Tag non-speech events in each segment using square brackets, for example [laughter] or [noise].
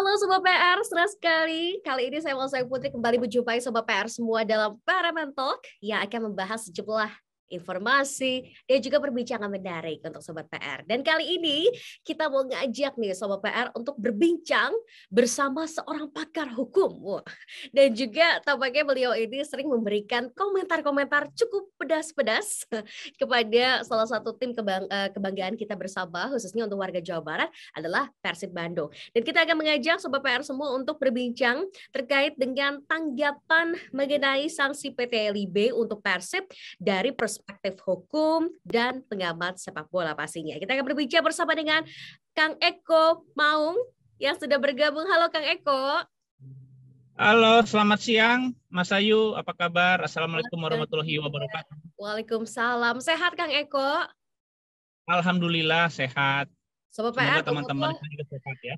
Halo Sobat PR, senang sekali. Kali ini saya Saya Putri kembali menjumpai Sobat PR semua dalam Paramount Talk yang akan membahas sejumlah informasi, dan juga perbincangan menarik untuk Sobat PR. Dan kali ini kita mau ngajak nih Sobat PR untuk berbincang bersama seorang pakar hukum. Dan juga tampaknya beliau ini sering memberikan komentar-komentar cukup pedas-pedas [laughs] kepada salah satu tim kebang eh, kebanggaan kita bersama, khususnya untuk warga Jawa Barat adalah Persib Bandung. Dan kita akan mengajak Sobat PR semua untuk berbincang terkait dengan tanggapan mengenai sanksi PT LIB untuk Persib dari perspektif perspektif hukum dan pengamat sepak bola pastinya. Kita akan berbicara bersama dengan Kang Eko Maung yang sudah bergabung. Halo Kang Eko. Halo, selamat siang Mas Ayu. Apa kabar? Assalamualaikum warahmatullahi wabarakatuh. Waalaikumsalam. Sehat Kang Eko? Alhamdulillah sehat. Sobat PR, teman-teman juga sehat ya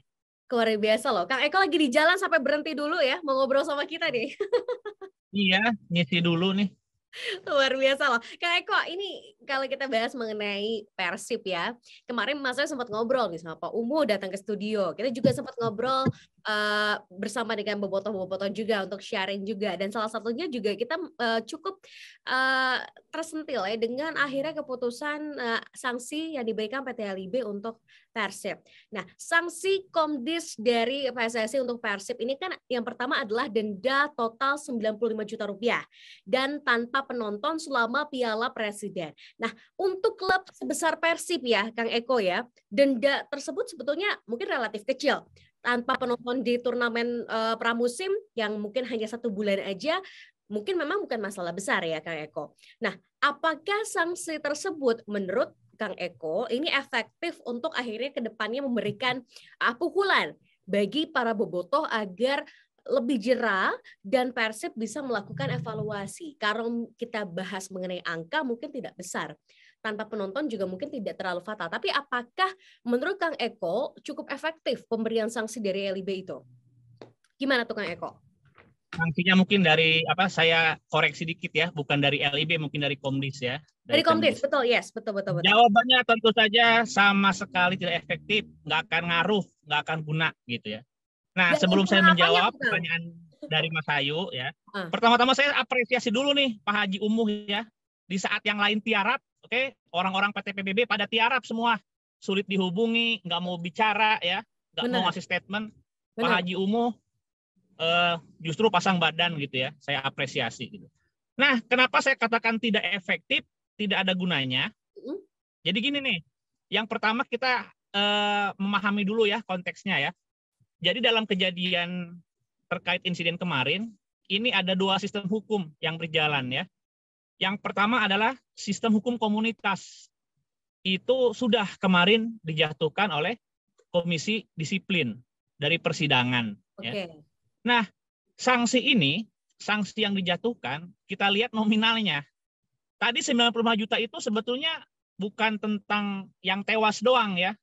luar biasa loh. Kang Eko lagi di jalan sampai berhenti dulu ya, mau ngobrol sama kita nih. [laughs] iya, ngisi dulu nih. Luar biasa loh. Kak Eko, ini kalau kita bahas mengenai Persib ya. Kemarin Mas Roy sempat ngobrol nih sama Pak Umu datang ke studio. Kita juga sempat ngobrol uh, bersama dengan bobotoh-bobotoh juga untuk sharing juga. Dan salah satunya juga kita uh, cukup uh, tersentil ya dengan akhirnya keputusan uh, sanksi yang diberikan PT LIB untuk Persib. Nah, sanksi Komdis dari PSSI untuk Persib ini kan yang pertama adalah denda total 95 juta rupiah dan tanpa penonton selama Piala Presiden. Nah, untuk klub sebesar Persib ya, Kang Eko ya, denda tersebut sebetulnya mungkin relatif kecil tanpa penonton di turnamen uh, pramusim yang mungkin hanya satu bulan aja mungkin memang bukan masalah besar ya Kang Eko. Nah, apakah sanksi tersebut menurut Kang Eko ini efektif untuk akhirnya kedepannya memberikan pukulan bagi para bobotoh agar lebih jerah dan Persib bisa melakukan evaluasi. Karena kita bahas mengenai angka mungkin tidak besar. Tanpa penonton juga mungkin tidak terlalu fatal. Tapi apakah menurut Kang Eko cukup efektif pemberian sanksi dari LIB itu? Gimana tuh Kang Eko? sanksinya mungkin dari apa saya koreksi dikit ya, bukan dari LIB mungkin dari Komdis ya. Dari, dari Komdis, betul, yes, betul, betul, betul. Jawabannya tentu saja sama sekali tidak efektif, nggak akan ngaruh, nggak akan guna gitu ya. Nah, Jadi, sebelum saya menjawab pertanyaan dari Mas Ayu ya, uh. pertama-tama saya apresiasi dulu nih Pak Haji Umuh ya. Di saat yang lain tiarap, oke, okay, orang-orang PT PBB pada tiarap semua, sulit dihubungi, nggak mau bicara ya, nggak mau ngasih statement. Bener. Pak Haji Umuh uh, justru pasang badan gitu ya. Saya apresiasi gitu. Nah, kenapa saya katakan tidak efektif, tidak ada gunanya? Jadi gini nih, yang pertama kita uh, memahami dulu ya konteksnya ya. Jadi dalam kejadian terkait insiden kemarin, ini ada dua sistem hukum yang berjalan ya. Yang pertama adalah sistem hukum komunitas. Itu sudah kemarin dijatuhkan oleh komisi disiplin dari persidangan. Okay. Ya. Nah, sanksi ini, sanksi yang dijatuhkan, kita lihat nominalnya. Tadi 95 juta itu sebetulnya bukan tentang yang tewas doang ya.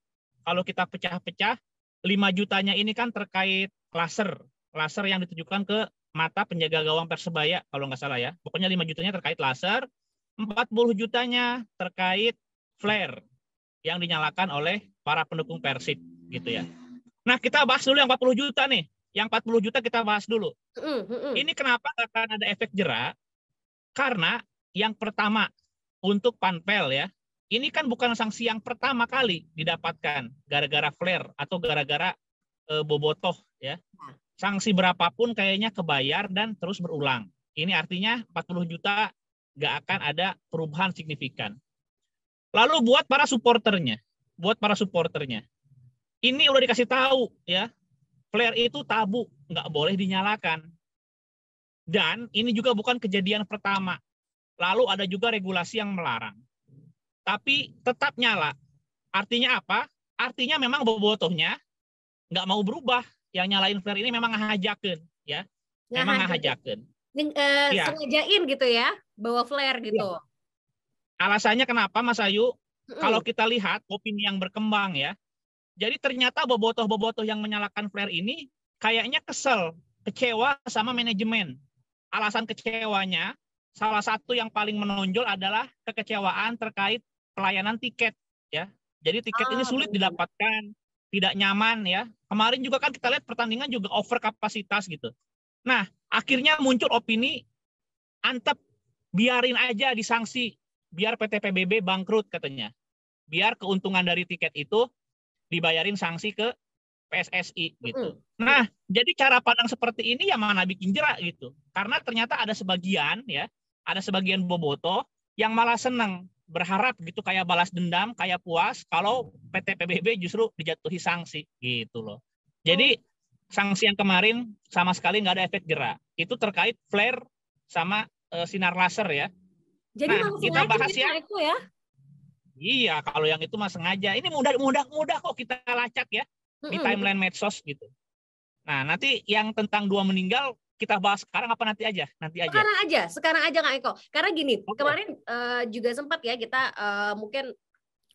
Kalau kita pecah-pecah, 5 jutanya ini kan terkait laser laser yang ditujukan ke mata penjaga gawang Persebaya kalau nggak salah ya. Pokoknya 5 jutanya terkait laser, 40 jutanya terkait flare yang dinyalakan oleh para pendukung Persib gitu ya. Nah, kita bahas dulu yang 40 juta nih yang 40 juta kita bahas dulu. Mm, mm, mm. Ini kenapa akan ada efek jerah? Karena yang pertama untuk panpel ya, ini kan bukan sanksi yang pertama kali didapatkan gara-gara flare atau gara-gara e, bobotoh ya. Iya. Sanksi berapapun kayaknya kebayar dan terus berulang. Ini artinya 40 juta nggak akan ada perubahan signifikan. Lalu buat para supporternya, buat para supporternya, ini udah dikasih tahu ya flare itu tabu, nggak boleh dinyalakan. Dan ini juga bukan kejadian pertama. Lalu ada juga regulasi yang melarang. Tapi tetap nyala. Artinya apa? Artinya memang bobotohnya nggak mau berubah. Yang nyalain flare ini memang ngajakin, ya. Memang ngajakin. Uh, ya. Sengajain gitu ya, bawa flare gitu. Ya. Alasannya kenapa Mas Ayu? Mm. Kalau kita lihat opini yang berkembang ya, jadi ternyata bobotoh-bobotoh yang menyalakan flare ini kayaknya kesel, kecewa sama manajemen. Alasan kecewanya salah satu yang paling menonjol adalah kekecewaan terkait pelayanan tiket ya. Jadi tiket ini ah, sulit didapatkan, tidak nyaman ya. Kemarin juga kan kita lihat pertandingan juga over kapasitas gitu. Nah, akhirnya muncul opini antep biarin aja disanksi biar PT PBB bangkrut katanya. Biar keuntungan dari tiket itu dibayarin sanksi ke PSSI gitu. Mm. Nah, jadi cara pandang seperti ini ya mana bikin jerak gitu. Karena ternyata ada sebagian ya, ada sebagian boboto yang malah senang berharap gitu kayak balas dendam, kayak puas kalau PT PBB justru dijatuhi sanksi gitu loh. Jadi hmm. sanksi yang kemarin sama sekali nggak ada efek jerak. Itu terkait flare sama uh, sinar laser ya. Jadi nah, kita bahas ya. Itu ya. Iya, kalau yang itu mah sengaja. Ini mudah-mudah-mudah kok kita lacak ya di timeline medsos gitu. Nah, nanti yang tentang dua meninggal kita bahas sekarang apa nanti aja? Nanti aja. Sekarang aja, sekarang aja Kak Eko. Karena gini, Oke. kemarin uh, juga sempat ya kita uh, mungkin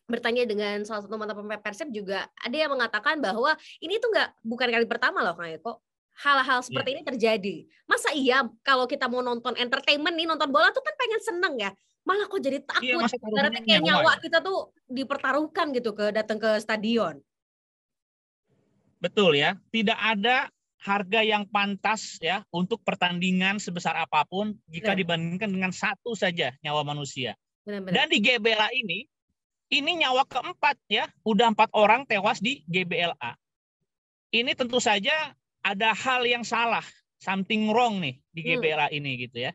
bertanya dengan salah satu mantan persib juga ada yang mengatakan bahwa ini tuh nggak bukan kali pertama loh Kak Eko. Hal-hal iya. seperti yeah. ini terjadi. Masa iya kalau kita mau nonton entertainment nih, nonton bola tuh kan pengen seneng ya malah kok jadi takut iya, karena kayak nyawa ya. kita tuh dipertaruhkan gitu ke datang ke stadion betul ya tidak ada harga yang pantas ya untuk pertandingan sebesar apapun jika Benar. dibandingkan dengan satu saja nyawa manusia Benar -benar. dan di GBLA ini ini nyawa keempat ya udah empat orang tewas di GBLA ini tentu saja ada hal yang salah something wrong nih di GBLA hmm. ini gitu ya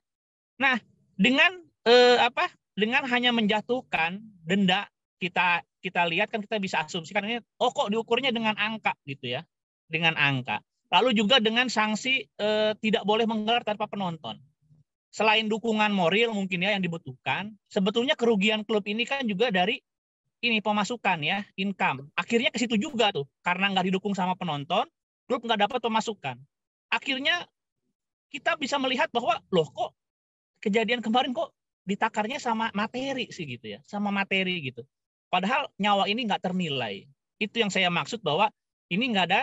nah dengan eh, apa dengan hanya menjatuhkan denda kita kita lihat kan kita bisa asumsikan ini oh kok diukurnya dengan angka gitu ya dengan angka lalu juga dengan sanksi eh, tidak boleh menggelar tanpa penonton selain dukungan moral mungkin ya yang dibutuhkan sebetulnya kerugian klub ini kan juga dari ini pemasukan ya income akhirnya ke situ juga tuh karena nggak didukung sama penonton klub nggak dapat pemasukan akhirnya kita bisa melihat bahwa loh kok kejadian kemarin kok ditakarnya sama materi sih gitu ya, sama materi gitu. Padahal nyawa ini nggak ternilai. Itu yang saya maksud bahwa ini nggak ada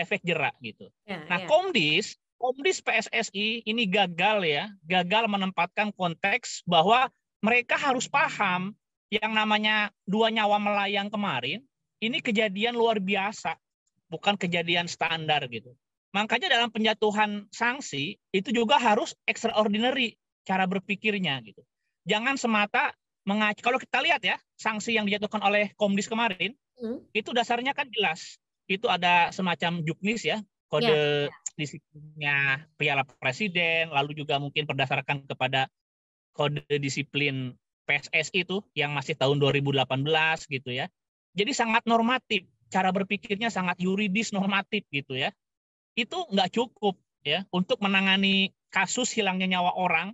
efek jerak gitu. Ya, nah, ya. Komdis, Komdis PSSI ini gagal ya, gagal menempatkan konteks bahwa mereka harus paham yang namanya dua nyawa melayang kemarin ini kejadian luar biasa, bukan kejadian standar gitu. Makanya dalam penjatuhan sanksi itu juga harus extraordinary cara berpikirnya gitu jangan semata mengacu. Kalau kita lihat ya, sanksi yang dijatuhkan oleh Komdis kemarin, hmm. itu dasarnya kan jelas. Itu ada semacam juknis ya, kode ya, ya. disiplinnya Piala Presiden, lalu juga mungkin berdasarkan kepada kode disiplin PSSI itu yang masih tahun 2018 gitu ya. Jadi sangat normatif, cara berpikirnya sangat yuridis normatif gitu ya. Itu nggak cukup ya untuk menangani kasus hilangnya nyawa orang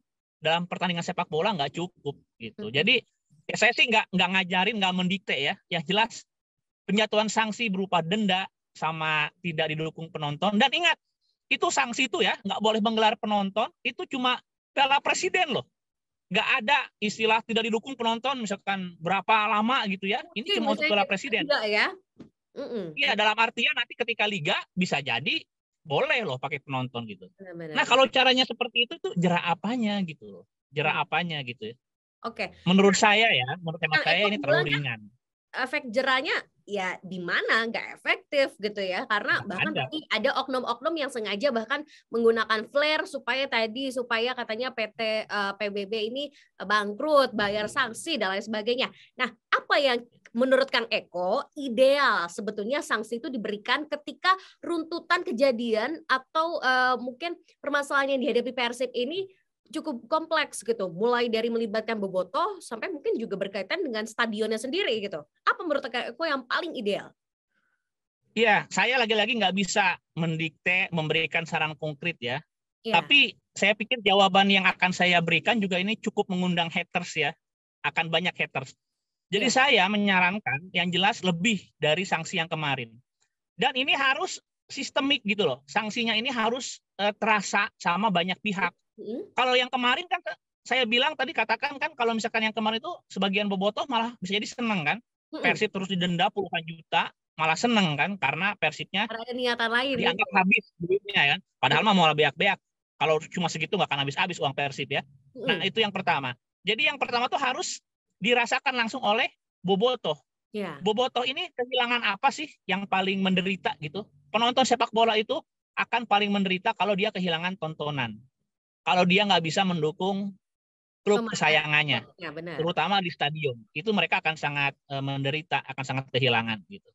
dalam pertandingan sepak bola nggak cukup gitu. Jadi ya saya sih nggak nggak ngajarin nggak mendikte ya. Yang jelas penjatuhan sanksi berupa denda sama tidak didukung penonton dan ingat itu sanksi itu ya nggak boleh menggelar penonton itu cuma piala presiden loh nggak ada istilah tidak didukung penonton misalkan berapa lama gitu ya ini cuma untuk piala presiden ya Iya, dalam artian nanti ketika liga bisa jadi boleh loh pakai penonton gitu. Nah, Benar-benar. Nah kalau caranya seperti itu tuh jerah apanya gitu loh, jerak hmm. apanya gitu ya. Oke. Okay. Menurut saya ya, menurut hemat nah, saya ini terlalu kan ringan. Efek jerahnya ya di mana nggak efektif gitu ya karena bahkan ada. tadi ada oknum-oknum yang sengaja bahkan menggunakan flare supaya tadi supaya katanya PT uh, eh, PBB ini eh, bangkrut bayar hmm. sanksi dan lain sebagainya. Nah apa yang menurut Kang Eko, ideal sebetulnya sanksi itu diberikan ketika runtutan kejadian atau uh, mungkin permasalahan yang dihadapi Persib ini cukup kompleks gitu, mulai dari melibatkan Boboto sampai mungkin juga berkaitan dengan stadionnya sendiri gitu. Apa menurut Kang Eko yang paling ideal? Iya, saya lagi-lagi nggak bisa mendikte, memberikan saran konkret ya. ya. Tapi saya pikir jawaban yang akan saya berikan juga ini cukup mengundang haters ya. Akan banyak haters. Jadi ya. saya menyarankan yang jelas lebih dari sanksi yang kemarin. Dan ini harus sistemik gitu loh. Sanksinya ini harus uh, terasa sama banyak pihak. Mm-hmm. Kalau yang kemarin kan saya bilang tadi katakan kan kalau misalkan yang kemarin itu sebagian bobotoh malah bisa jadi seneng kan. Hmm. Persib terus didenda puluhan juta malah seneng kan karena persibnya ada lain gitu. dianggap habis duitnya ya. Padahal mah mau beak-beak. Kalau cuma segitu nggak akan habis-habis uang persib ya. Nah itu yang pertama. Jadi yang pertama tuh harus dirasakan langsung oleh Boboto. Yeah. Boboto ini kehilangan apa sih yang paling menderita gitu? Penonton sepak bola itu akan paling menderita kalau dia kehilangan tontonan. Kalau dia nggak bisa mendukung klub kesayangannya, ya, benar. terutama di stadion, itu mereka akan sangat eh, menderita, akan sangat kehilangan gitu.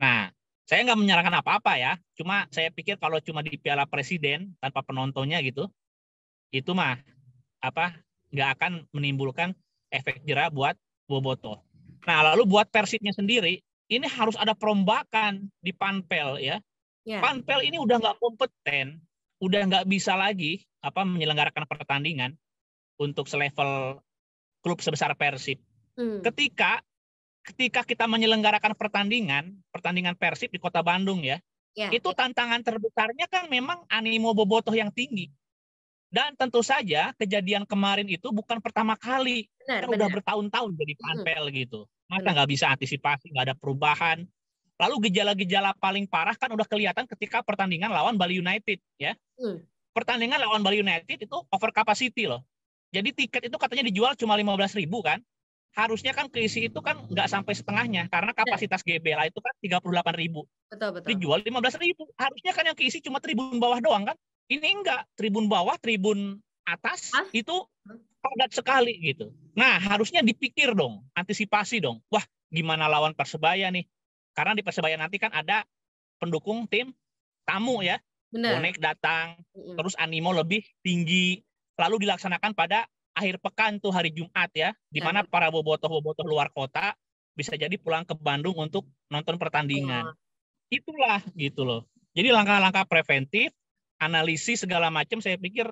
Nah, saya nggak menyarankan apa-apa ya. Cuma saya pikir kalau cuma di Piala Presiden tanpa penontonnya gitu, itu mah apa nggak akan menimbulkan efek jerah buat Boboto. Nah, lalu buat Persitnya sendiri, ini harus ada perombakan di Panpel ya. Yeah. Panpel ini udah nggak kompeten, udah nggak bisa lagi apa menyelenggarakan pertandingan untuk selevel klub sebesar Persib. Mm. Ketika ketika kita menyelenggarakan pertandingan, pertandingan Persib di Kota Bandung ya, yeah. itu tantangan terbesarnya kan memang animo bobotoh yang tinggi. Dan tentu saja kejadian kemarin itu bukan pertama kali. Benar, benar. udah bertahun-tahun jadi panpel hmm. gitu. Masa nggak bisa antisipasi, nggak ada perubahan. Lalu gejala-gejala paling parah kan udah kelihatan ketika pertandingan lawan Bali United ya. Hmm. Pertandingan lawan Bali United itu over capacity loh. Jadi tiket itu katanya dijual cuma 15 ribu kan. Harusnya kan keisi itu kan nggak sampai setengahnya karena kapasitas GBLA itu kan 38 ribu. Betul, betul. Dijual 15 ribu. Harusnya kan yang keisi cuma tribun bawah doang kan. Ini enggak, tribun bawah, tribun atas Hah? itu padat sekali gitu. Nah, harusnya dipikir dong, antisipasi dong. Wah, gimana lawan Persebaya nih? Karena di Persebaya nanti kan ada pendukung tim tamu ya. Benar. Bonek datang, terus animo lebih tinggi. Lalu dilaksanakan pada akhir pekan tuh hari Jumat ya, di mana nah. para bobotoh-bobotoh luar kota bisa jadi pulang ke Bandung untuk nonton pertandingan. Iya. Itulah gitu loh. Jadi langkah-langkah preventif analisis segala macam saya pikir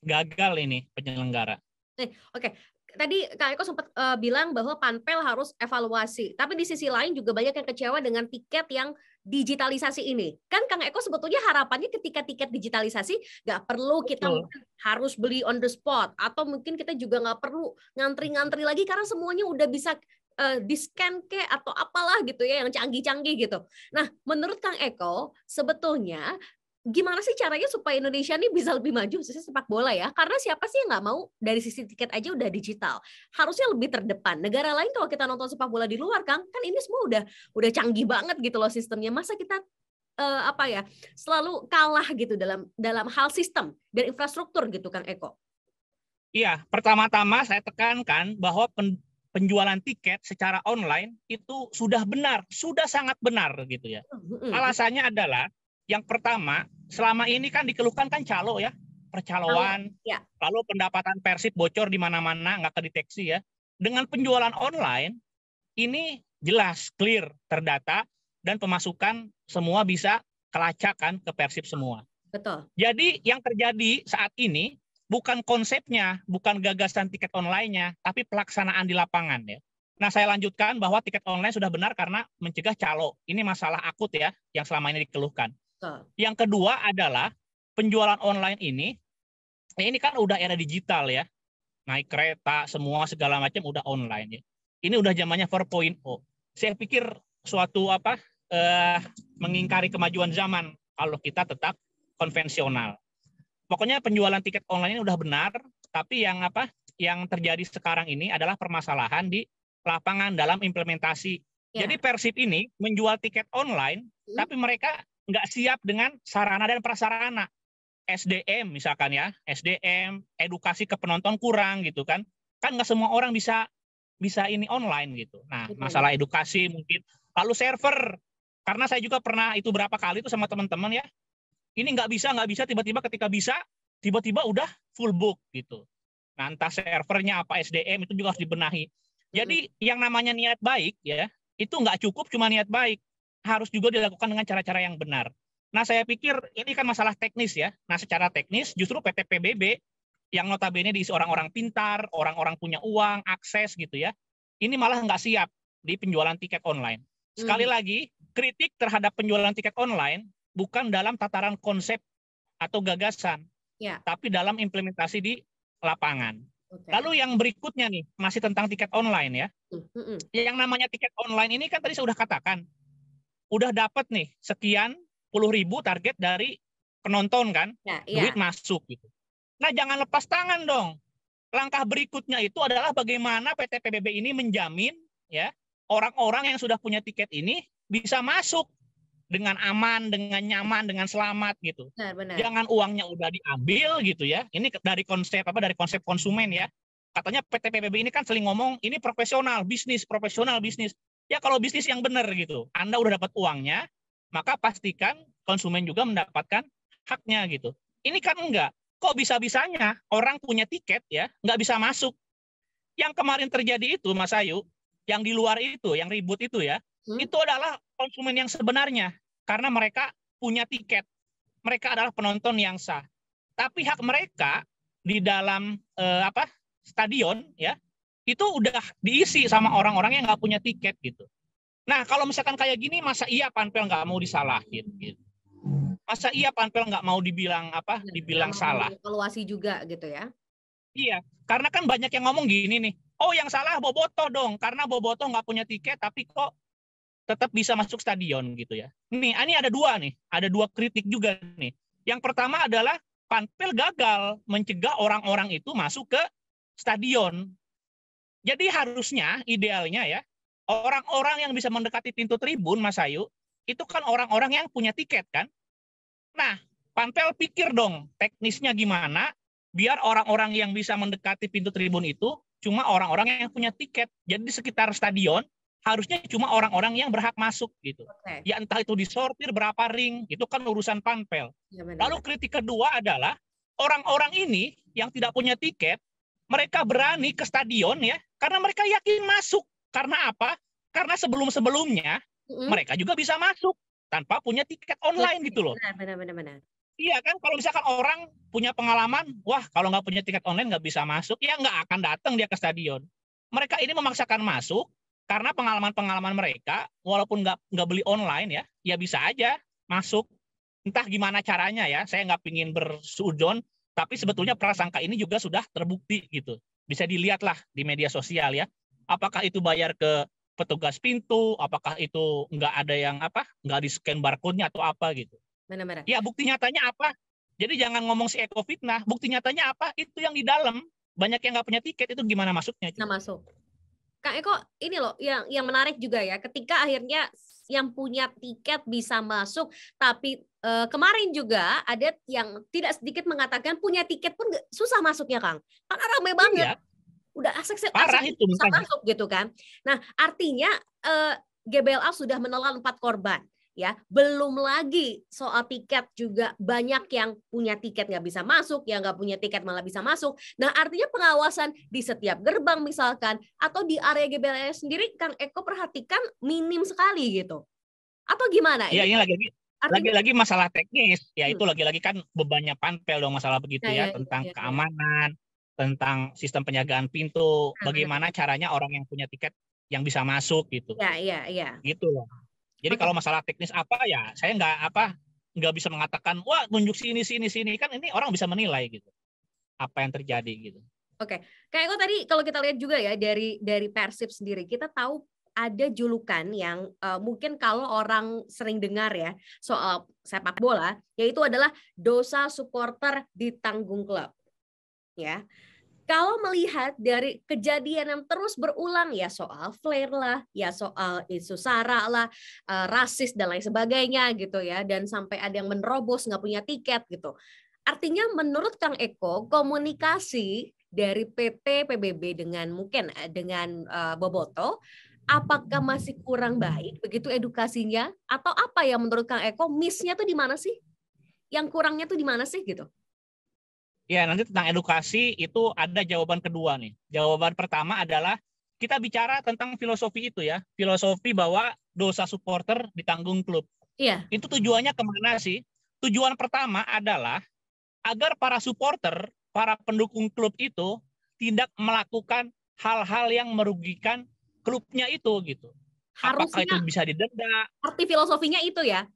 gagal ini penyelenggara. Eh, Oke, okay tadi Kak Eko sempat uh, bilang bahwa panpel harus evaluasi, tapi di sisi lain juga banyak yang kecewa dengan tiket yang digitalisasi ini. Kan Kang Eko sebetulnya harapannya ketika tiket digitalisasi nggak perlu kita Betul. harus beli on the spot atau mungkin kita juga nggak perlu ngantri-ngantri lagi karena semuanya udah bisa uh, eh, di scan ke atau apalah gitu ya yang canggih-canggih gitu. Nah, menurut Kang Eko sebetulnya gimana sih caranya supaya Indonesia ini bisa lebih maju khususnya sepak bola ya? Karena siapa sih yang nggak mau dari sisi tiket aja udah digital. Harusnya lebih terdepan. Negara lain kalau kita nonton sepak bola di luar, Kang, kan ini semua udah udah canggih banget gitu loh sistemnya. Masa kita uh, apa ya selalu kalah gitu dalam dalam hal sistem dan infrastruktur gitu kan Eko. Iya, pertama-tama saya tekankan kan bahwa pen, penjualan tiket secara online itu sudah benar, sudah sangat benar gitu ya. Hmm, hmm, hmm. Alasannya adalah yang pertama, selama ini kan dikeluhkan kan calo ya, percaloan. Oh, ya. Lalu pendapatan Persib bocor di mana-mana, nggak kedeteksi ya. Dengan penjualan online, ini jelas, clear, terdata, dan pemasukan semua bisa kelacakan ke Persib semua. Betul. Jadi yang terjadi saat ini bukan konsepnya, bukan gagasan tiket onlinenya, tapi pelaksanaan di lapangan ya. Nah, saya lanjutkan bahwa tiket online sudah benar karena mencegah calo. Ini masalah akut ya yang selama ini dikeluhkan. Yang kedua adalah penjualan online ini, ini kan udah era digital ya, naik kereta semua segala macam udah online ya. Ini udah zamannya 4.0. Saya pikir suatu apa eh, mengingkari kemajuan zaman kalau kita tetap konvensional. Pokoknya penjualan tiket online ini udah benar, tapi yang apa yang terjadi sekarang ini adalah permasalahan di lapangan dalam implementasi Ya. Jadi Persib ini menjual tiket online, hmm. tapi mereka nggak siap dengan sarana dan prasarana. SDM misalkan ya, SDM, edukasi ke penonton kurang gitu kan. Kan nggak semua orang bisa bisa ini online gitu. Nah, Betul. masalah edukasi mungkin. Lalu server, karena saya juga pernah itu berapa kali itu sama teman-teman ya. Ini nggak bisa, nggak bisa, tiba-tiba ketika bisa, tiba-tiba udah full book gitu. Nah, entah servernya apa SDM itu juga harus dibenahi. Hmm. Jadi yang namanya niat baik ya, itu nggak cukup cuma niat baik. Harus juga dilakukan dengan cara-cara yang benar. Nah, saya pikir ini kan masalah teknis ya. Nah, secara teknis justru PT PBB yang notabene diisi orang-orang pintar, orang-orang punya uang, akses gitu ya. Ini malah nggak siap di penjualan tiket online. Sekali hmm. lagi, kritik terhadap penjualan tiket online bukan dalam tataran konsep atau gagasan, ya. tapi dalam implementasi di lapangan. Lalu yang berikutnya nih masih tentang tiket online ya. Mm-hmm. Yang namanya tiket online ini kan tadi saya udah katakan, udah dapat nih sekian puluh ribu target dari penonton kan, ya, iya. duit masuk gitu. Nah jangan lepas tangan dong. Langkah berikutnya itu adalah bagaimana PT PBB ini menjamin ya orang-orang yang sudah punya tiket ini bisa masuk dengan aman, dengan nyaman, dengan selamat gitu. Benar, benar. Jangan uangnya udah diambil gitu ya. Ini dari konsep apa? Dari konsep konsumen ya. Katanya PT PBB ini kan sering ngomong ini profesional bisnis, profesional bisnis. Ya kalau bisnis yang benar gitu. Anda udah dapat uangnya, maka pastikan konsumen juga mendapatkan haknya gitu. Ini kan enggak. Kok bisa-bisanya orang punya tiket ya, nggak bisa masuk. Yang kemarin terjadi itu Mas Ayu, yang di luar itu, yang ribut itu ya, hmm? itu adalah konsumen yang sebenarnya karena mereka punya tiket. Mereka adalah penonton yang sah. Tapi hak mereka di dalam eh, apa stadion ya itu udah diisi sama orang-orang yang nggak punya tiket gitu. Nah kalau misalkan kayak gini masa iya panpel nggak mau disalahin gitu. Masa iya panpel nggak mau dibilang apa? Iya, dibilang nah, salah. Evaluasi juga gitu ya. Iya, karena kan banyak yang ngomong gini nih. Oh yang salah Boboto dong, karena Boboto nggak punya tiket, tapi kok tetap bisa masuk stadion gitu ya. Nih, ah, ini ada dua nih, ada dua kritik juga nih. Yang pertama adalah Panpel gagal mencegah orang-orang itu masuk ke stadion. Jadi harusnya idealnya ya, orang-orang yang bisa mendekati pintu tribun Mas Ayu, itu kan orang-orang yang punya tiket kan. Nah, Panpel pikir dong teknisnya gimana biar orang-orang yang bisa mendekati pintu tribun itu cuma orang-orang yang punya tiket. Jadi sekitar stadion harusnya cuma orang-orang yang berhak masuk gitu. Okay. Ya entah itu disortir berapa ring, itu kan urusan panpel. Ya, benar. Lalu kritik kedua adalah orang-orang ini yang tidak punya tiket, mereka berani ke stadion ya karena mereka yakin masuk. Karena apa? Karena sebelum-sebelumnya mm-hmm. mereka juga bisa masuk tanpa punya tiket online benar, gitu loh. benar, benar. Iya kan, kalau misalkan orang punya pengalaman, wah kalau nggak punya tiket online nggak bisa masuk, ya nggak akan datang dia ke stadion. Mereka ini memaksakan masuk, karena pengalaman-pengalaman mereka walaupun nggak nggak beli online ya ya bisa aja masuk entah gimana caranya ya saya nggak pingin bersujon, tapi sebetulnya prasangka ini juga sudah terbukti gitu bisa dilihatlah di media sosial ya apakah itu bayar ke petugas pintu apakah itu nggak ada yang apa nggak di scan barcode-nya atau apa gitu Mana-mana? ya bukti nyatanya apa jadi jangan ngomong si eko fitnah bukti nyatanya apa itu yang di dalam banyak yang nggak punya tiket itu gimana masuknya? Nah, masuk. Kak Eko, ini loh yang yang menarik juga ya. Ketika akhirnya yang punya tiket bisa masuk, tapi e, kemarin juga ada yang tidak sedikit mengatakan punya tiket pun susah masuknya, Kang. Karena ramai banget. Iya. Udah akses parah masuk gitu kan. Nah, artinya e, eh, GBLA sudah menelan empat korban ya belum lagi soal tiket juga banyak yang punya tiket nggak bisa masuk yang nggak punya tiket malah bisa masuk nah artinya pengawasan di setiap gerbang misalkan atau di area GBLS e sendiri Kang Eko perhatikan minim sekali gitu atau gimana ya ini iya, lagi lagi-lagi masalah teknis ya itu hmm. lagi-lagi hmm. kan bebannya panpel dong masalah begitu iya, ya, ya, ya tentang ya, ya. keamanan tentang sistem penjagaan pintu hmm. bagaimana caranya orang yang punya tiket yang bisa masuk gitu ya ya ya gitu loh jadi kalau masalah teknis apa ya saya nggak apa nggak bisa mengatakan wah tunjuk sini sini sini kan ini orang bisa menilai gitu apa yang terjadi gitu. Oke, okay. kayak tadi kalau kita lihat juga ya dari dari Persib sendiri kita tahu ada julukan yang uh, mungkin kalau orang sering dengar ya soal sepak bola yaitu adalah dosa supporter ditanggung klub. Ya kalau melihat dari kejadian yang terus berulang ya soal flare lah, ya soal isu sara lah, uh, rasis dan lain sebagainya gitu ya, dan sampai ada yang menerobos nggak punya tiket gitu. Artinya menurut Kang Eko komunikasi dari PT PBB dengan mungkin eh, dengan uh, Boboto apakah masih kurang baik begitu edukasinya atau apa ya menurut Kang Eko missnya tuh di mana sih? Yang kurangnya tuh di mana sih gitu? Ya, nanti tentang edukasi itu ada jawaban kedua nih. Jawaban pertama adalah kita bicara tentang filosofi itu ya. Filosofi bahwa dosa supporter ditanggung klub. Iya. Itu tujuannya kemana sih? Tujuan pertama adalah agar para supporter, para pendukung klub itu tidak melakukan hal-hal yang merugikan klubnya itu gitu. Harusnya Apakah itu bisa didenda? Arti filosofinya itu ya?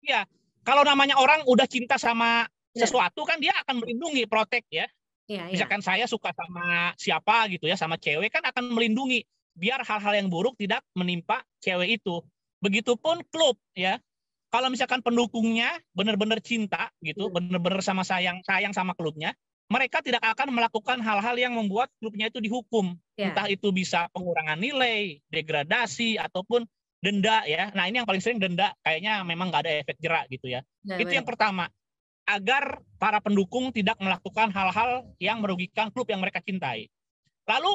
Iya. Kalau namanya orang udah cinta sama Iya. sesuatu kan dia akan melindungi, protek ya. Ya, Misalkan ya. saya suka sama siapa gitu ya, sama cewek kan akan melindungi biar hal-hal yang buruk tidak menimpa cewek itu. Begitupun klub ya. Kalau misalkan pendukungnya benar-benar cinta gitu, iya. benar-benar sama sayang sayang sama klubnya, mereka tidak akan melakukan hal-hal yang membuat klubnya itu dihukum. Ya. Entah itu bisa pengurangan nilai, degradasi ataupun denda ya. Nah, ini yang paling sering denda kayaknya memang nggak ada efek jerak gitu ya. ya itu benar. yang pertama agar para pendukung tidak melakukan hal-hal yang merugikan klub yang mereka cintai. Lalu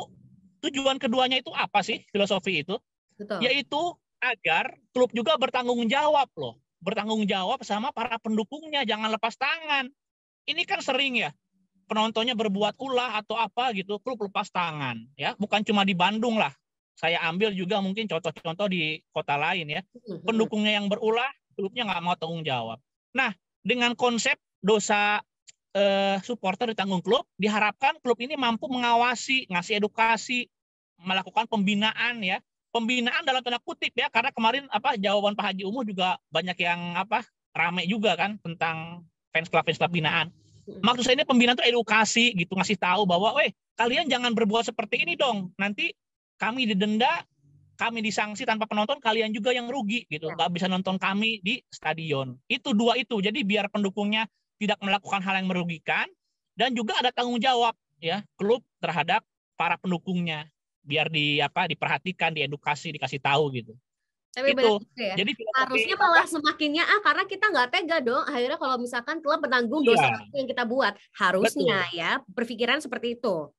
tujuan keduanya itu apa sih filosofi itu? Betul. Yaitu agar klub juga bertanggung jawab loh, bertanggung jawab sama para pendukungnya, jangan lepas tangan. Ini kan sering ya penontonnya berbuat ulah atau apa gitu, klub lepas tangan ya, bukan cuma di Bandung lah. Saya ambil juga mungkin contoh-contoh di kota lain ya. Mm-hmm. Pendukungnya yang berulah, klubnya nggak mau tanggung jawab. Nah, dengan konsep dosa eh, supporter ditanggung klub, diharapkan klub ini mampu mengawasi, ngasih edukasi, melakukan pembinaan ya. Pembinaan dalam tanda kutip ya, karena kemarin apa jawaban Pak Haji Umuh juga banyak yang apa rame juga kan tentang fans club fans club binaan. Hmm. Maksud saya ini pembinaan itu edukasi gitu, ngasih tahu bahwa, weh kalian jangan berbuat seperti ini dong. Nanti kami didenda, kami disangsi tanpa penonton, kalian juga yang rugi gitu. Ya. nggak bisa nonton kami di stadion. Itu dua itu. Jadi biar pendukungnya tidak melakukan hal yang merugikan dan juga ada tanggung jawab ya klub terhadap para pendukungnya biar di apa diperhatikan, diedukasi, dikasih tahu gitu. Tapi itu. ya. Jadi harusnya malah semakinnya ah karena kita nggak tega dong. Akhirnya kalau misalkan klub menanggung iya. dosa yang kita buat, harusnya Betul. ya berpikiran seperti itu.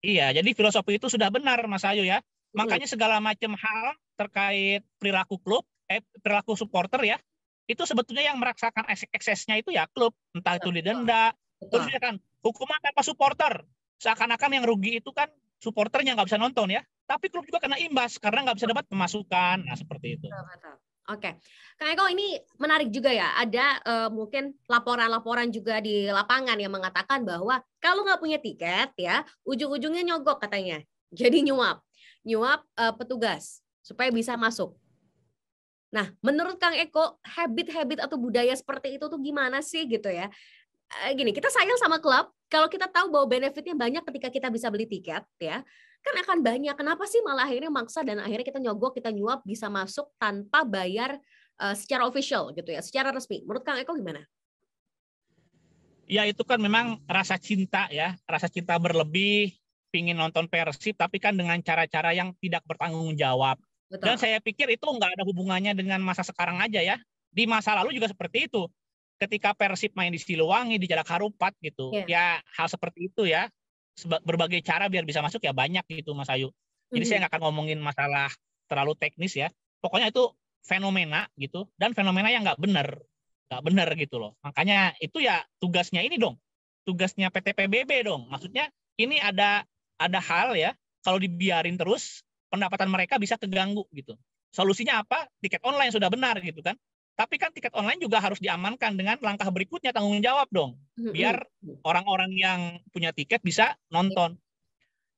Iya, jadi filosofi itu sudah benar Mas Ayu ya. Makanya segala macam hal terkait perilaku klub, eh, perilaku supporter ya, itu sebetulnya yang merasakan eksesnya itu ya klub entah itu didenda terus ya kan hukuman tanpa supporter seakan-akan yang rugi itu kan supporternya nggak bisa nonton ya tapi klub juga kena imbas karena nggak bisa dapat pemasukan nah seperti itu Oke, okay. Oke, Kang Eko ini menarik juga ya. Ada uh, mungkin laporan-laporan juga di lapangan yang mengatakan bahwa kalau nggak punya tiket ya, ujung-ujungnya nyogok katanya. Jadi nyuap, nyuap uh, petugas supaya bisa masuk. Nah, menurut Kang Eko, habit-habit atau budaya seperti itu tuh gimana sih gitu ya? Eh, gini, kita sayang sama klub. Kalau kita tahu bahwa benefitnya banyak ketika kita bisa beli tiket, ya kan akan banyak. Kenapa sih malah akhirnya maksa dan akhirnya kita nyogok, kita nyuap bisa masuk tanpa bayar uh, secara official gitu ya, secara resmi. Menurut Kang Eko gimana? Ya itu kan memang rasa cinta ya, rasa cinta berlebih, pingin nonton Persib, tapi kan dengan cara-cara yang tidak bertanggung jawab Betul. Dan saya pikir itu nggak ada hubungannya dengan masa sekarang aja ya. Di masa lalu juga seperti itu. Ketika Persib main di Siluwangi, di Jalak Harupat gitu. Yeah. Ya hal seperti itu ya. Berbagai cara biar bisa masuk ya banyak gitu Mas Ayu. Jadi mm -hmm. saya mhm. nggak akan ngomongin masalah terlalu teknis ya. Pokoknya itu fenomena gitu. Dan fenomena yang nggak benar. Nggak benar gitu loh. Makanya itu ya tugasnya ini dong. Tugasnya PT PBB dong. Maksudnya ini ada ada hal ya. Kalau dibiarin terus pendapatan mereka bisa terganggu gitu. Solusinya apa? Tiket online sudah benar gitu kan. Tapi kan tiket online juga harus diamankan dengan langkah berikutnya tanggung jawab dong. Biar orang-orang yang punya tiket bisa nonton.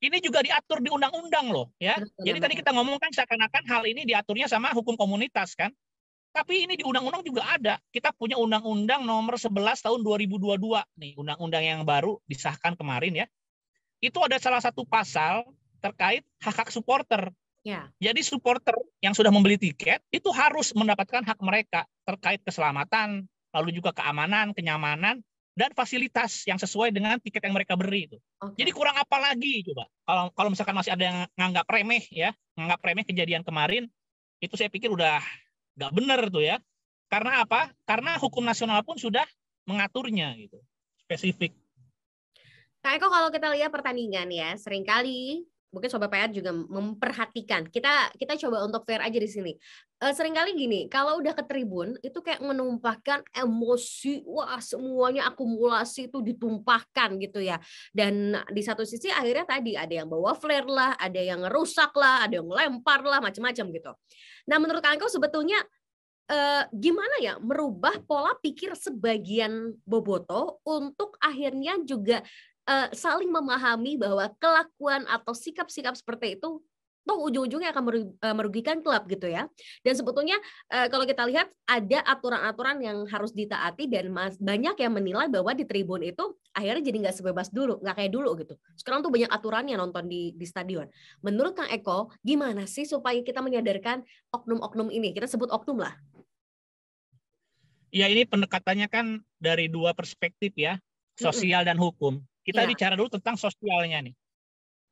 Ini juga diatur di undang-undang loh ya. Jadi tadi kita ngomongkan seakan-akan hal ini diaturnya sama hukum komunitas kan. Tapi ini di undang-undang juga ada. Kita punya undang-undang nomor 11 tahun 2022 nih, undang-undang yang baru disahkan kemarin ya. Itu ada salah satu pasal terkait hak-hak supporter. Ya. Jadi supporter yang sudah membeli tiket itu harus mendapatkan hak mereka terkait keselamatan, lalu juga keamanan, kenyamanan, dan fasilitas yang sesuai dengan tiket yang mereka beri itu. Okay. Jadi kurang apa lagi coba? Kalau kalau misalkan masih ada yang nganggap remeh ya, nganggap remeh kejadian kemarin, itu saya pikir udah nggak benar tuh ya. Karena apa? Karena hukum nasional pun sudah mengaturnya gitu, spesifik. Kak Eko, kalau kita lihat pertandingan ya, seringkali mungkin sobat PR juga memperhatikan. Kita kita coba untuk fair aja di sini. E, seringkali gini, kalau udah ke tribun itu kayak menumpahkan emosi, wah semuanya akumulasi itu ditumpahkan gitu ya. Dan di satu sisi akhirnya tadi ada yang bawa flare lah, ada yang ngerusak lah, ada yang lempar lah, macam-macam gitu. Nah menurut kalian sebetulnya eh, gimana ya merubah pola pikir sebagian boboto untuk akhirnya juga uh, saling memahami bahwa kelakuan atau sikap-sikap seperti itu toh ujung-ujungnya akan eh, merugikan klub gitu ya. Dan sebetulnya uh, kalau kita lihat ada aturan-aturan yang harus ditaati dan mas, banyak yang menilai bahwa di tribun itu akhirnya jadi nggak sebebas dulu, nggak kayak dulu gitu. Sekarang tuh banyak aturan yang nonton di di stadion. Menurut Kang Eko, gimana sih supaya kita menyadarkan oknum-oknum ini? Kita sebut oknum lah. Ya ini pendekatannya kan dari dua perspektif ya, sosial dan hukum. Kita ya. bicara dulu tentang sosialnya nih.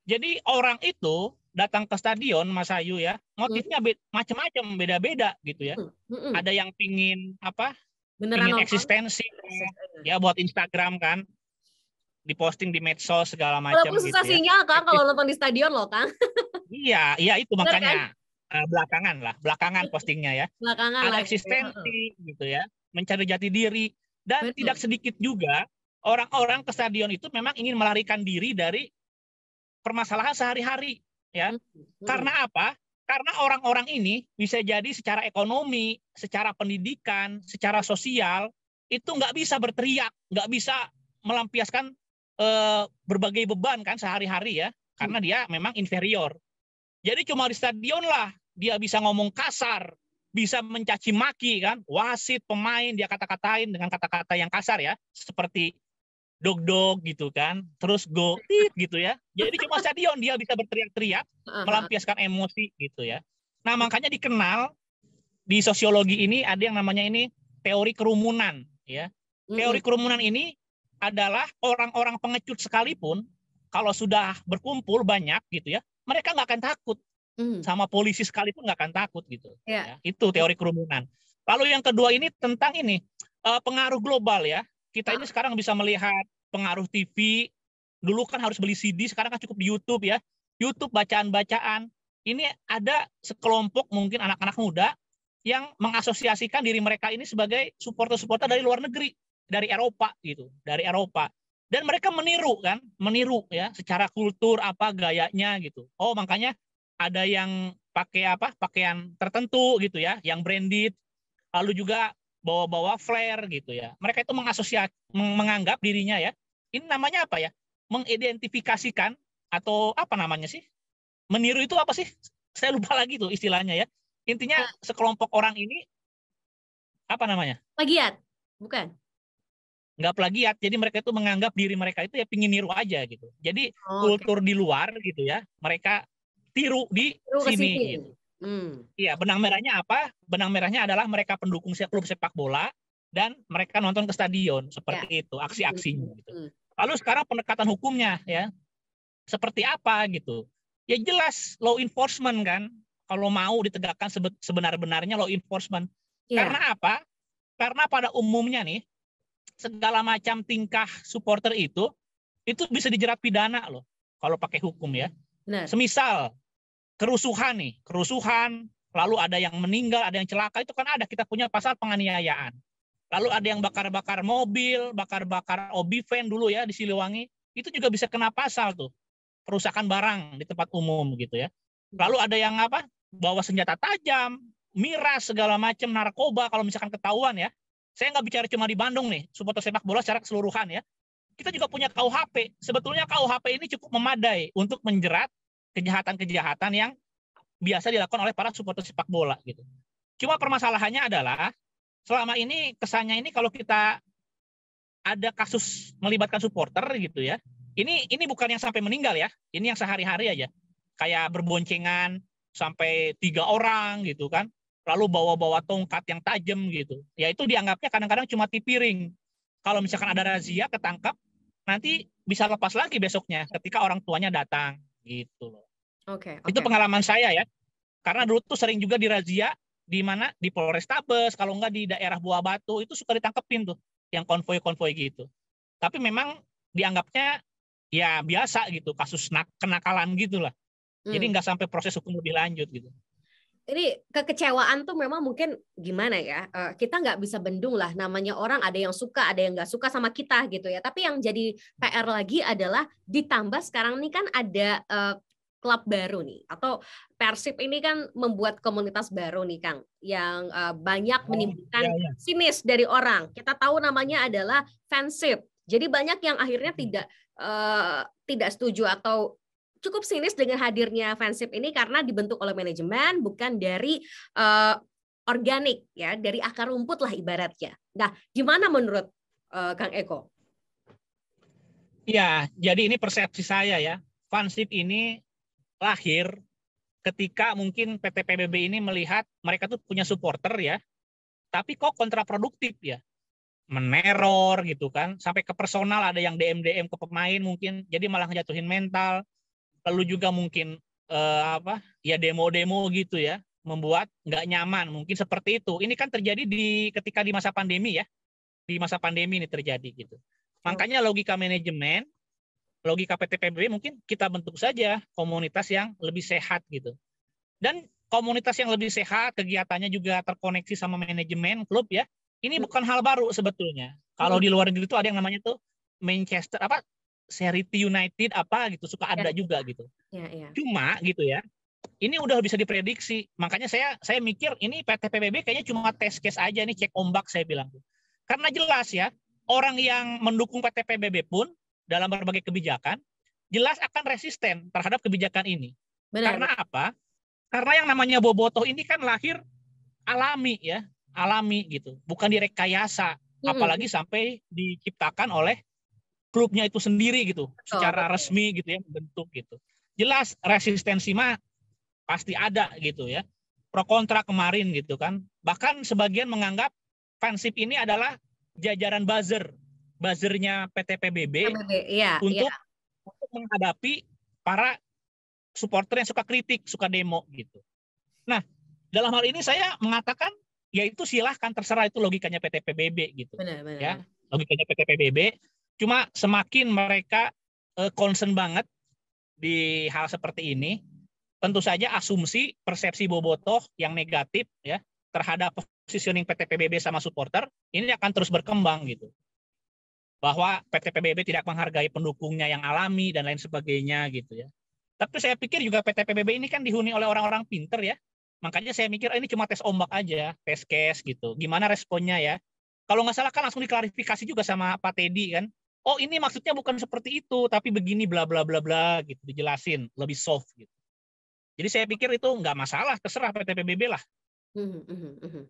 Jadi orang itu datang ke stadion Mas Ayu ya, motifnya hmm. be macam-macam, beda-beda gitu ya. Hmm, hmm. Ada yang pingin apa? Beneran pingin eksistensi iya. ya buat Instagram kan diposting di medsos segala macam Kalau gitu susah ya. sinyal ya. Kang kalau nonton di stadion loh Kang. iya, iya itu Bener, makanya kan? Eh, belakangan lah, belakangan postingnya ya. Belakangan ada lah, eksistensi ya. gitu ya, mencari jati diri dan Betul. tidak sedikit juga orang-orang ke stadion itu memang ingin melarikan diri dari permasalahan sehari-hari ya. Hmm. Karena apa? Karena orang-orang ini bisa jadi secara ekonomi, secara pendidikan, secara sosial itu nggak bisa berteriak, nggak bisa melampiaskan e, berbagai beban kan sehari-hari ya, karena hmm. dia memang inferior. Jadi cuma di stadion lah dia bisa ngomong kasar, bisa mencaci maki kan wasit pemain dia kata-katain dengan kata-kata yang kasar ya seperti dog dog gitu kan terus go tit gitu ya jadi cuma stadion dia bisa berteriak-teriak melampiaskan emosi gitu ya nah makanya dikenal di sosiologi ini ada yang namanya ini teori kerumunan ya teori kerumunan ini adalah orang-orang pengecut sekalipun kalau sudah berkumpul banyak gitu ya mereka nggak akan takut mm. sama polisi sekalipun nggak akan takut gitu ya. ya. itu teori kerumunan lalu yang kedua ini tentang ini eh, pengaruh global ya kita ini ah. sekarang bisa melihat pengaruh TV. Dulu kan harus beli CD, sekarang kan cukup di YouTube ya. YouTube bacaan-bacaan. Ini ada sekelompok mungkin anak-anak muda yang mengasosiasikan diri mereka ini sebagai supporter-supporter dari luar negeri, dari Eropa gitu, dari Eropa. Dan mereka meniru kan, meniru ya secara kultur apa gayanya gitu. Oh, makanya ada yang pakai apa? pakaian tertentu gitu ya, yang branded. Lalu juga bawa-bawa flare gitu ya. Mereka itu mengasosiasi menganggap dirinya ya. Ini namanya apa ya? Mengidentifikasikan atau apa namanya sih? Meniru itu apa sih? Saya lupa lagi tuh istilahnya ya. Intinya ya. sekelompok orang ini apa namanya? Plagiat, bukan? Enggak plagiat. Jadi mereka itu menganggap diri mereka itu ya pingin niru aja gitu. Jadi oh, kultur okay. di luar gitu ya. Mereka tiru di tiru sini. Gitu. Hmm. Iya, hmm. benang merahnya apa? Benang merahnya adalah mereka pendukung klub sepak bola dan mereka nonton ke stadion seperti ya. itu aksi-aksinya. Hmm. Gitu. Lalu sekarang pendekatan hukumnya ya seperti apa gitu? Ya jelas law enforcement kan. Kalau mau ditegakkan sebenar-benarnya law enforcement. Ya. Karena apa? Karena pada umumnya nih segala macam tingkah supporter itu itu bisa dijerat pidana loh kalau pakai hukum ya. Nah. Semisal kerusuhan nih, kerusuhan, lalu ada yang meninggal, ada yang celaka, itu kan ada kita punya pasal penganiayaan. Lalu ada yang bakar-bakar mobil, bakar-bakar obi fan dulu ya di Siliwangi, itu juga bisa kena pasal tuh. Perusakan barang di tempat umum gitu ya. Lalu ada yang apa? Bawa senjata tajam, miras segala macam narkoba kalau misalkan ketahuan ya. Saya nggak bicara cuma di Bandung nih, supporter sepak bola secara keseluruhan ya. Kita juga punya KUHP. Sebetulnya KUHP ini cukup memadai untuk menjerat kejahatan-kejahatan yang biasa dilakukan oleh para supporter sepak bola gitu. Cuma permasalahannya adalah selama ini kesannya ini kalau kita ada kasus melibatkan supporter gitu ya. Ini ini bukan yang sampai meninggal ya. Ini yang sehari-hari aja. Kayak berboncengan sampai tiga orang gitu kan. Lalu bawa-bawa tongkat yang tajam gitu. Ya itu dianggapnya kadang-kadang cuma tipiring. Kalau misalkan ada razia ketangkap, nanti bisa lepas lagi besoknya ketika orang tuanya datang gitu loh. Oke. Okay, okay. Itu pengalaman saya ya. Karena dulu tuh sering juga dirazia di mana di Polrestabes, kalau enggak di daerah Buah Batu itu suka ditangkepin tuh yang konvoy-konvoy gitu. Tapi memang dianggapnya ya biasa gitu, kasus nak kenakalan gitulah. Hmm. Jadi nggak sampai proses hukum lebih lanjut gitu ini kekecewaan tuh memang mungkin gimana ya eh, kita nggak bisa bendung lah namanya orang ada yang suka ada yang nggak suka sama kita gitu ya tapi yang jadi PR lagi adalah ditambah sekarang ini kan ada eh, klub baru nih atau Persib ini kan membuat komunitas baru nih Kang yang eh, banyak oh, menimbulkan oh, iya, iya. sinis dari orang. Kita tahu namanya adalah fansip. Jadi banyak yang akhirnya hmm. tidak uh, tidak setuju atau cukup sinis dengan hadirnya fansip ini karena dibentuk oleh manajemen bukan dari uh, organik ya, dari akar rumput lah ibaratnya. Nah, gimana menurut uh, Kang Eko? Ya, jadi ini persepsi saya ya. Fansip ini lahir ketika mungkin PT PBB ini melihat mereka tuh punya supporter ya, tapi kok kontraproduktif ya meneror gitu kan sampai ke personal ada yang DM DM ke pemain mungkin jadi malah ngejatuhin mental perlu juga mungkin uh, apa ya demo-demo gitu ya membuat nggak nyaman mungkin seperti itu ini kan terjadi di ketika di masa pandemi ya di masa pandemi ini terjadi gitu makanya logika manajemen logika PT PBB mungkin kita bentuk saja komunitas yang lebih sehat gitu dan komunitas yang lebih sehat kegiatannya juga terkoneksi sama manajemen klub ya ini hmm. bukan hal baru sebetulnya kalau hmm. di luar negeri itu ada yang namanya tuh Manchester apa Serity United apa gitu suka ada ya. juga gitu. Ya, ya. Cuma gitu ya. Ini udah bisa diprediksi. Makanya saya saya mikir ini PT PBB kayaknya cuma test case aja nih cek ombak saya bilang. Karena jelas ya, orang yang mendukung PT PBB pun dalam berbagai kebijakan jelas akan resisten terhadap kebijakan ini. Benar. Karena apa? Karena yang namanya bobotoh ini kan lahir alami ya, alami gitu, bukan direkayasa, hmm. apalagi sampai diciptakan oleh klubnya itu sendiri gitu Betul. secara resmi gitu ya bentuk gitu jelas resistensi mah pasti ada gitu ya pro kontra kemarin gitu kan bahkan sebagian menganggap fansip ini adalah jajaran buzzer buzzernya PT PBB ya, untuk, ya. untuk menghadapi para supporter yang suka kritik suka demo gitu nah dalam hal ini saya mengatakan yaitu itu silahkan terserah itu logikanya PT PBB gitu benar, benar. ya logikanya PT PBB Cuma semakin mereka eh, concern banget di hal seperti ini, tentu saja asumsi persepsi bobotoh yang negatif ya terhadap positioning PT PBB sama supporter ini akan terus berkembang gitu. Bahwa PT PBB tidak menghargai pendukungnya yang alami dan lain sebagainya gitu ya. Tapi saya pikir juga PT PBB ini kan dihuni oleh orang-orang pinter ya. Makanya saya mikir ah, ini cuma tes ombak aja, tes case gitu. Gimana responnya ya? Kalau nggak salah kan langsung diklarifikasi juga sama Pak Teddy kan oh ini maksudnya bukan seperti itu tapi begini bla bla bla bla gitu dijelasin lebih soft gitu jadi saya pikir itu nggak masalah terserah PT PBB lah hmm, hmm, hmm, -hmm.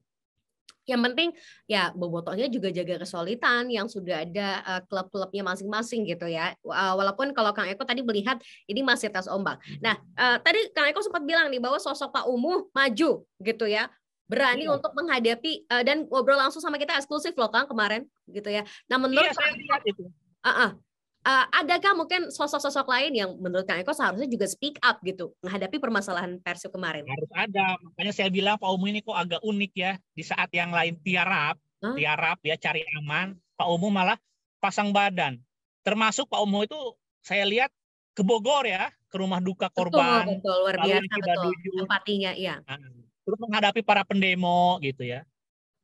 yang penting ya bobotohnya juga jaga kesulitan yang sudah ada uh, klub-klubnya masing-masing gitu ya uh, walaupun kalau Kang Eko tadi melihat ini masih tas ombak nah uh, tadi Kang Eko sempat bilang nih bahwa sosok Pak Umuh maju gitu ya berani iya. untuk menghadapi uh, dan ngobrol langsung sama kita eksklusif loh Kang kemarin gitu ya. Nah menurut iya, saya lihat itu. Uh-uh. Uh, adakah mungkin sosok-sosok lain yang menurut Kang Eko seharusnya juga speak up gitu menghadapi permasalahan Persib kemarin? Harus ada. Makanya saya bilang Pak Umum ini kok agak unik ya. Di saat yang lain tiarap, huh? tiarap ya cari aman, Pak Umum malah pasang badan. Termasuk Pak Umum itu saya lihat ke Bogor ya, ke rumah duka korban. Betul, betul luar biasa betul. Empatinya iya. Nah, terus menghadapi para pendemo gitu ya.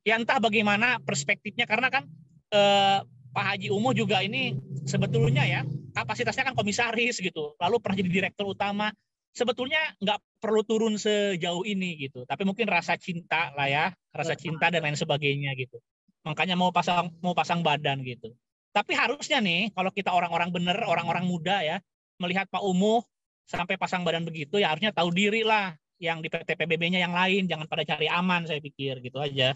Ya entah bagaimana perspektifnya karena kan eh, Pak Haji Umuh juga ini sebetulnya ya kapasitasnya kan komisaris gitu, lalu pernah jadi direktur utama. Sebetulnya nggak perlu turun sejauh ini gitu, tapi mungkin rasa cinta lah ya, rasa cinta dan lain sebagainya gitu. Makanya mau pasang mau pasang badan gitu. Tapi harusnya nih kalau kita orang-orang bener, orang-orang muda ya melihat Pak Umuh sampai pasang badan begitu ya harusnya tahu diri lah yang di pbb nya yang lain jangan pada cari aman saya pikir gitu aja.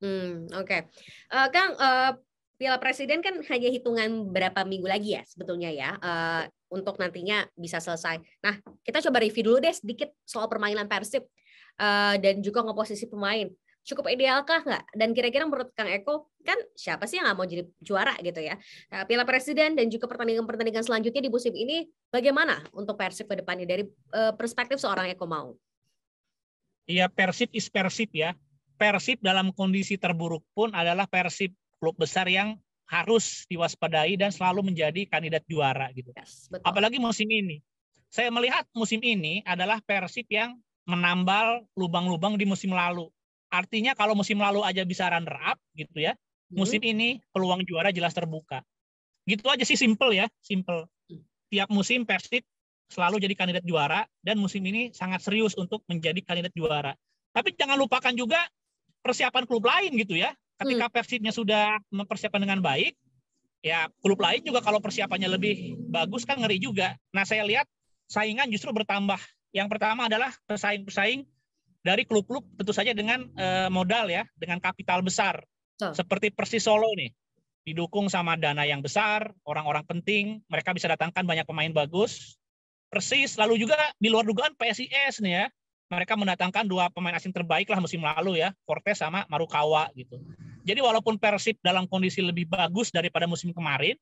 Hmm, oke. Okay. Uh, eh, Kang, uh, Piala Presiden kan hanya hitungan berapa minggu lagi ya sebetulnya ya uh, untuk nantinya bisa selesai. Nah, kita coba review dulu deh sedikit soal permainan Persib uh, dan juga ngeposisi pemain. Cukup idealkah nggak? Dan kira-kira menurut Kang Eko, kan siapa sih yang nggak mau jadi juara gitu ya? Nah, Piala Presiden dan juga pertandingan-pertandingan selanjutnya di musim ini bagaimana untuk Persib ke depannya dari uh, perspektif seorang Eko mau? Iya, Persib is Persib ya. Persib dalam kondisi terburuk pun adalah Persib klub besar yang harus diwaspadai dan selalu menjadi kandidat juara gitu. Yes, Apalagi musim ini. Saya melihat musim ini adalah Persib yang menambal lubang-lubang di musim lalu. Artinya kalau musim lalu aja bisa runner up gitu ya. Hmm. Musim ini peluang juara jelas terbuka. Gitu aja sih simple ya, simple. Hmm. Tiap musim Persib selalu jadi kandidat juara dan musim ini sangat serius untuk menjadi kandidat juara. Tapi jangan lupakan juga persiapan klub lain gitu ya. Ketika hmm. Persibnya sudah mempersiapkan dengan baik, ya klub lain juga kalau persiapannya lebih bagus kan ngeri juga. Nah saya lihat saingan justru bertambah. Yang pertama adalah pesaing-pesaing dari klub-klub tentu saja dengan eh, modal ya, dengan kapital besar. Oh. Seperti Persis Solo nih, didukung sama dana yang besar, orang-orang penting, mereka bisa datangkan banyak pemain bagus. Persis, lalu juga di luar dugaan PSIS nih ya, mereka mendatangkan dua pemain asing terbaik lah musim lalu ya, Cortez sama Marukawa gitu. Jadi walaupun Persib dalam kondisi lebih bagus daripada musim kemarin,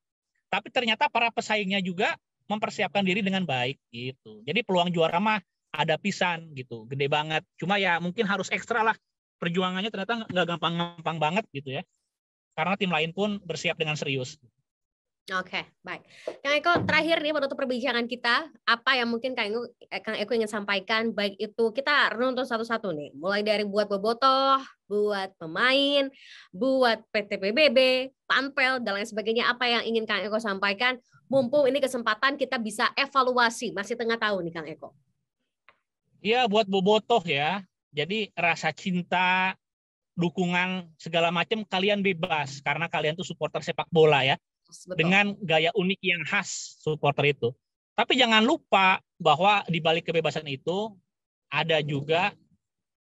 tapi ternyata para pesaingnya juga mempersiapkan diri dengan baik gitu. Jadi peluang juara mah ada pisan gitu, gede banget. Cuma ya mungkin harus ekstra lah perjuangannya ternyata nggak gampang-gampang banget gitu ya. Karena tim lain pun bersiap dengan serius. Oke, okay, baik. Kang Eko, terakhir nih menutup perbincangan kita, apa yang mungkin Kang Eko, eh, Kang Eko ingin sampaikan, baik itu kita nonton satu-satu nih, mulai dari buat bobotoh, buat pemain, buat PT PBB, panpel, dan lain sebagainya, apa yang ingin Kang Eko sampaikan, mumpung ini kesempatan kita bisa evaluasi, masih tengah tahun nih Kang Eko. Iya, buat bobotoh ya, jadi rasa cinta, dukungan segala macam kalian bebas karena kalian tuh supporter sepak bola ya Betul. dengan gaya unik yang khas supporter itu. Tapi jangan lupa bahwa di balik kebebasan itu ada juga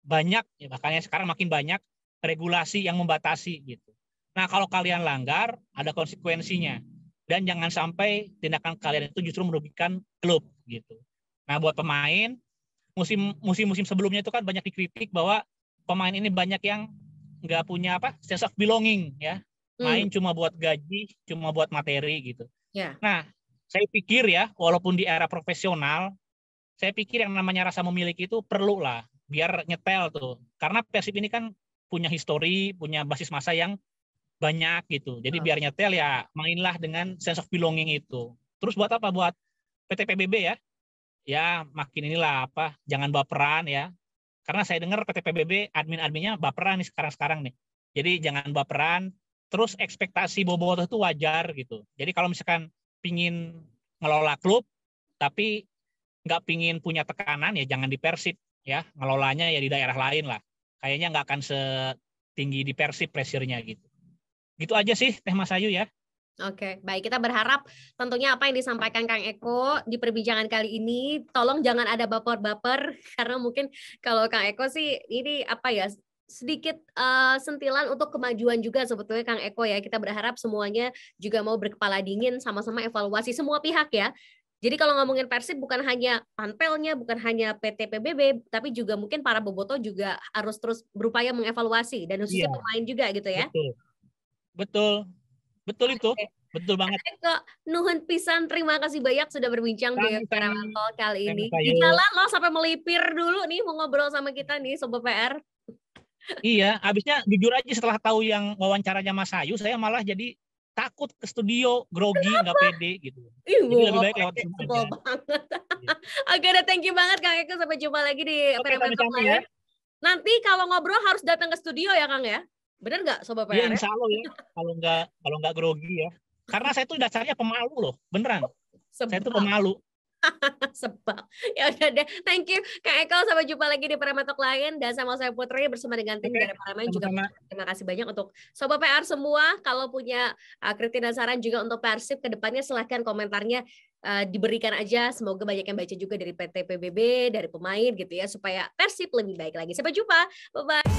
banyak, ya makanya sekarang makin banyak regulasi yang membatasi gitu. Nah kalau kalian langgar ada konsekuensinya dan jangan sampai tindakan kalian itu justru merugikan klub gitu. Nah buat pemain musim musim musim sebelumnya itu kan banyak dikritik bahwa pemain ini banyak yang nggak punya apa sense of belonging ya main hmm. cuma buat gaji, cuma buat materi gitu. Yeah. Nah, saya pikir ya, walaupun di era profesional, saya pikir yang namanya rasa memiliki itu perlu lah, biar nyetel tuh. Karena Persib ini kan punya histori, punya basis masa yang banyak gitu. Jadi hmm. biar nyetel ya, mainlah dengan sense of belonging itu. Terus buat apa? Buat PT PBB ya. Ya, makin inilah apa, jangan baperan ya karena saya dengar PT PBB admin-adminnya baperan nih sekarang-sekarang nih. Jadi jangan baperan, terus ekspektasi bobotoh itu wajar gitu. Jadi kalau misalkan pingin ngelola klub tapi nggak pingin punya tekanan ya jangan di Persib ya ngelolanya ya di daerah lain lah. Kayaknya nggak akan setinggi di Persib presirnya gitu. Gitu aja sih Teh Mas Ayu ya. Oke, okay. baik kita berharap tentunya apa yang disampaikan Kang Eko di perbincangan kali ini, tolong jangan ada baper-baper [laughs] karena mungkin kalau Kang Eko sih ini apa ya sedikit uh, sentilan untuk kemajuan juga sebetulnya Kang Eko ya. Kita berharap semuanya juga mau berkepala dingin sama-sama evaluasi semua pihak ya. Jadi kalau ngomongin Persib bukan hanya panpelnya, bukan hanya PT PBB, tapi juga mungkin para boboto juga harus terus berupaya mengevaluasi dan khususnya yeah. pemain juga gitu ya. Betul. Betul. Betul itu. Okay. Betul banget. Eko, nuhun pisan, terima kasih banyak sudah berbincang di Paramantol kali ini. Di jalan lo sampai melipir dulu nih mau ngobrol sama kita nih Sobat PR iya, habisnya jujur aja setelah tahu yang wawancaranya Mas Ayu, saya malah jadi takut ke studio grogi nggak pede gitu. Ibu, Jadi lebih baik lewat Zoom aja. Iya. Oke, udah thank you banget Kang Eko sampai jumpa lagi di okay, Kepala. ya. Nanti kalau ngobrol harus datang ke studio ya Kang ya. Bener nggak Sobat iya, Perempuan? Ya, insya Allah ya. kalau nggak kalau nggak grogi ya. Karena saya tuh dasarnya pemalu loh, beneran. Sebab. Saya tuh pemalu. [laughs] Sebab. Ya udah deh. Thank you Kak Eko. Sampai jumpa lagi di Paramatok lain dan sama saya Putri bersama dengan tim dari Paramen juga. Terima kasih banyak untuk sobat PR semua. Kalau punya uh, kritik dan saran juga untuk Persib kedepannya silahkan komentarnya uh, diberikan aja semoga banyak yang baca juga dari PT PBB dari pemain gitu ya supaya Persib lebih baik lagi sampai jumpa bye bye